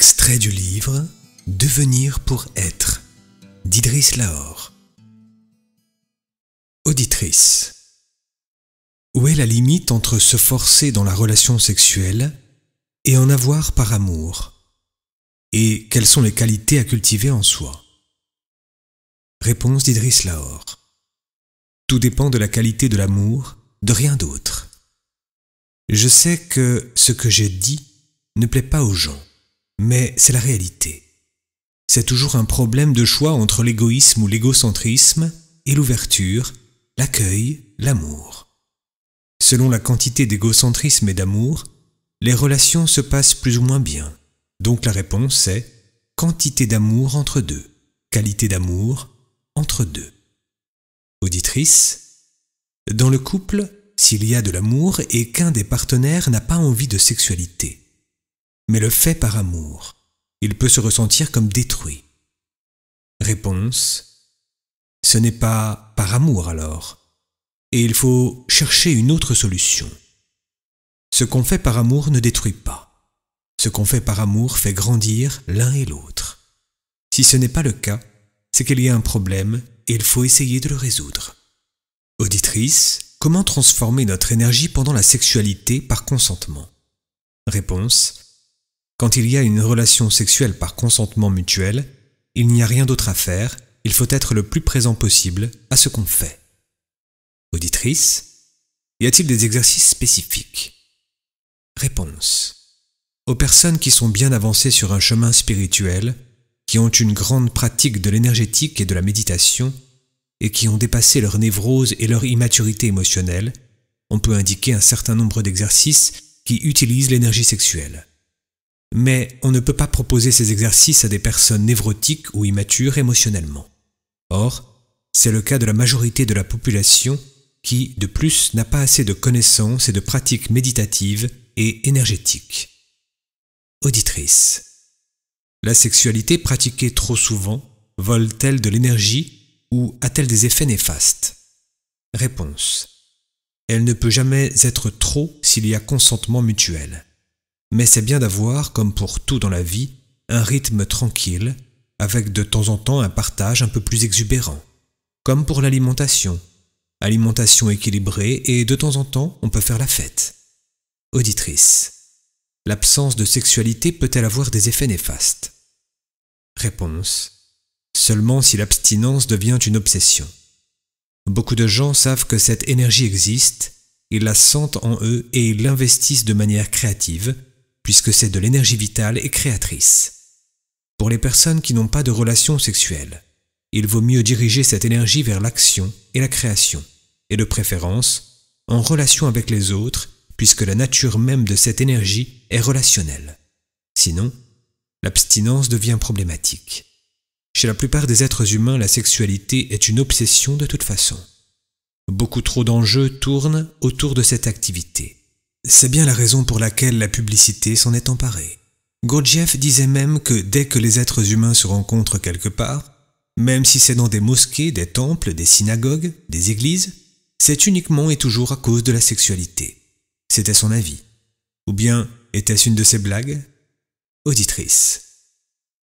Extrait du livre Devenir pour être d'Idriss Lahore. Auditrice. Où est la limite entre se forcer dans la relation sexuelle et en avoir par amour Et quelles sont les qualités à cultiver en soi Réponse d'Idriss Lahore. Tout dépend de la qualité de l'amour, de rien d'autre. Je sais que ce que j'ai dit ne plaît pas aux gens mais c'est la réalité. C'est toujours un problème de choix entre l'égoïsme ou l'égocentrisme et l'ouverture, l'accueil, l'amour. Selon la quantité d'égocentrisme et d'amour, les relations se passent plus ou moins bien. Donc la réponse est quantité d'amour entre deux, qualité d'amour entre deux. Auditrice, dans le couple, s'il y a de l'amour et qu'un des partenaires n'a pas envie de sexualité, mais le fait par amour. Il peut se ressentir comme détruit. Réponse Ce n'est pas par amour alors, et il faut chercher une autre solution. Ce qu'on fait par amour ne détruit pas. Ce qu'on fait par amour fait grandir l'un et l'autre. Si ce n'est pas le cas, c'est qu'il y a un problème et il faut essayer de le résoudre. Auditrice, comment transformer notre énergie pendant la sexualité par consentement Réponse quand il y a une relation sexuelle par consentement mutuel, il n'y a rien d'autre à faire, il faut être le plus présent possible à ce qu'on fait. Auditrice, y a-t-il des exercices spécifiques Réponse. Aux personnes qui sont bien avancées sur un chemin spirituel, qui ont une grande pratique de l'énergétique et de la méditation, et qui ont dépassé leur névrose et leur immaturité émotionnelle, on peut indiquer un certain nombre d'exercices qui utilisent l'énergie sexuelle mais on ne peut pas proposer ces exercices à des personnes névrotiques ou immatures émotionnellement. Or, c'est le cas de la majorité de la population qui, de plus, n'a pas assez de connaissances et de pratiques méditatives et énergétiques. Auditrice. La sexualité pratiquée trop souvent vole-t-elle de l'énergie ou a-t-elle des effets néfastes Réponse. Elle ne peut jamais être trop s'il y a consentement mutuel mais c'est bien d'avoir, comme pour tout dans la vie, un rythme tranquille, avec de temps en temps un partage un peu plus exubérant. Comme pour l'alimentation. Alimentation équilibrée et de temps en temps, on peut faire la fête. Auditrice. L'absence de sexualité peut-elle avoir des effets néfastes Réponse. Seulement si l'abstinence devient une obsession. Beaucoup de gens savent que cette énergie existe, ils la sentent en eux et ils l'investissent de manière créative, puisque c'est de l'énergie vitale et créatrice. Pour les personnes qui n'ont pas de relations sexuelles, il vaut mieux diriger cette énergie vers l'action et la création, et de préférence en relation avec les autres, puisque la nature même de cette énergie est relationnelle. Sinon, l'abstinence devient problématique. Chez la plupart des êtres humains, la sexualité est une obsession de toute façon. Beaucoup trop d'enjeux tournent autour de cette activité. C'est bien la raison pour laquelle la publicité s'en est emparée. Gurdjieff disait même que dès que les êtres humains se rencontrent quelque part, même si c'est dans des mosquées, des temples, des synagogues, des églises, c'est uniquement et toujours à cause de la sexualité. C'était son avis. Ou bien était-ce une de ses blagues Auditrice.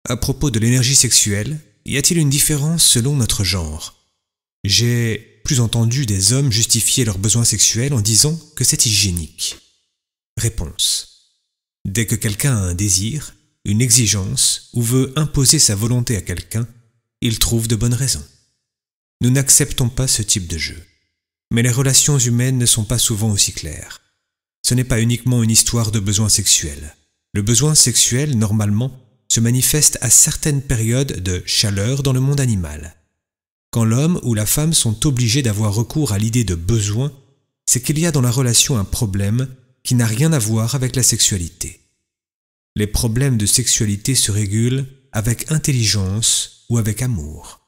À propos de l'énergie sexuelle, y a-t-il une différence selon notre genre j'ai plus entendu des hommes justifier leurs besoins sexuels en disant que c'est hygiénique. Réponse. Dès que quelqu'un a un désir, une exigence ou veut imposer sa volonté à quelqu'un, il trouve de bonnes raisons. Nous n'acceptons pas ce type de jeu. Mais les relations humaines ne sont pas souvent aussi claires. Ce n'est pas uniquement une histoire de besoins sexuels. Le besoin sexuel, normalement, se manifeste à certaines périodes de chaleur dans le monde animal, quand l'homme ou la femme sont obligés d'avoir recours à l'idée de besoin, c'est qu'il y a dans la relation un problème qui n'a rien à voir avec la sexualité. Les problèmes de sexualité se régulent avec intelligence ou avec amour.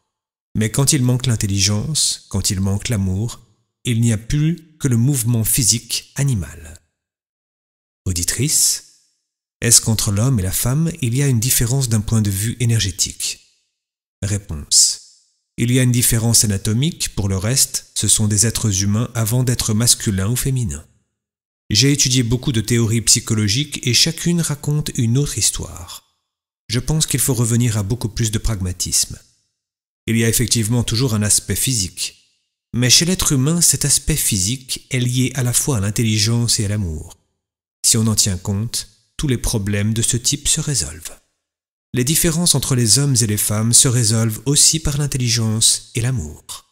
Mais quand il manque l'intelligence, quand il manque l'amour, il n'y a plus que le mouvement physique animal. Auditrice, est-ce qu'entre l'homme et la femme, il y a une différence d'un point de vue énergétique Réponse. Il y a une différence anatomique, pour le reste, ce sont des êtres humains avant d'être masculins ou féminins. J'ai étudié beaucoup de théories psychologiques et chacune raconte une autre histoire. Je pense qu'il faut revenir à beaucoup plus de pragmatisme. Il y a effectivement toujours un aspect physique, mais chez l'être humain, cet aspect physique est lié à la fois à l'intelligence et à l'amour. Si on en tient compte, tous les problèmes de ce type se résolvent les différences entre les hommes et les femmes se résolvent aussi par l'intelligence et l'amour.